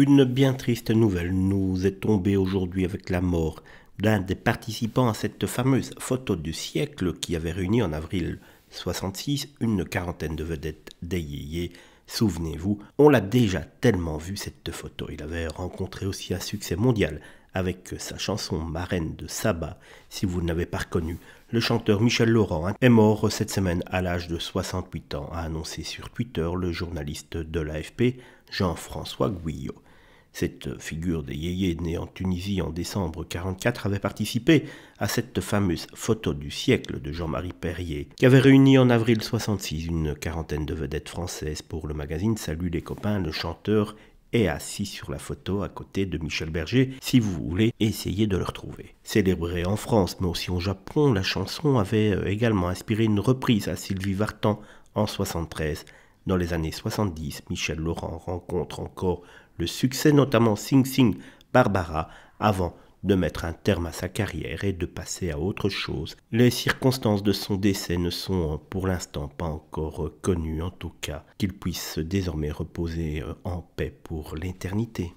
Une bien triste nouvelle nous est tombée aujourd'hui avec la mort d'un des participants à cette fameuse photo du siècle qui avait réuni en avril 66 une quarantaine de vedettes d'Ayeye. Souvenez-vous, on l'a déjà tellement vu cette photo. Il avait rencontré aussi un succès mondial avec sa chanson Marraine de Saba. Si vous ne l'avez pas reconnu, le chanteur Michel Laurent hein, est mort cette semaine à l'âge de 68 ans, a annoncé sur Twitter le journaliste de l'AFP Jean-François Guyot. Cette figure des yéyés née en Tunisie en décembre 1944 avait participé à cette fameuse photo du siècle de Jean-Marie Perrier, qui avait réuni en avril 1966 une quarantaine de vedettes françaises pour le magazine Salut les copains, le chanteur est assis sur la photo à côté de Michel Berger si vous voulez essayer de le retrouver. Célébrée en France mais aussi au Japon, la chanson avait euh, également inspiré une reprise à Sylvie Vartan en 1973 dans les années 70, Michel Laurent rencontre encore le succès, notamment Sing Sing Barbara, avant de mettre un terme à sa carrière et de passer à autre chose. Les circonstances de son décès ne sont euh, pour l'instant pas encore connues, en tout cas qu'il puisse désormais reposer euh, en paix pour l'éternité.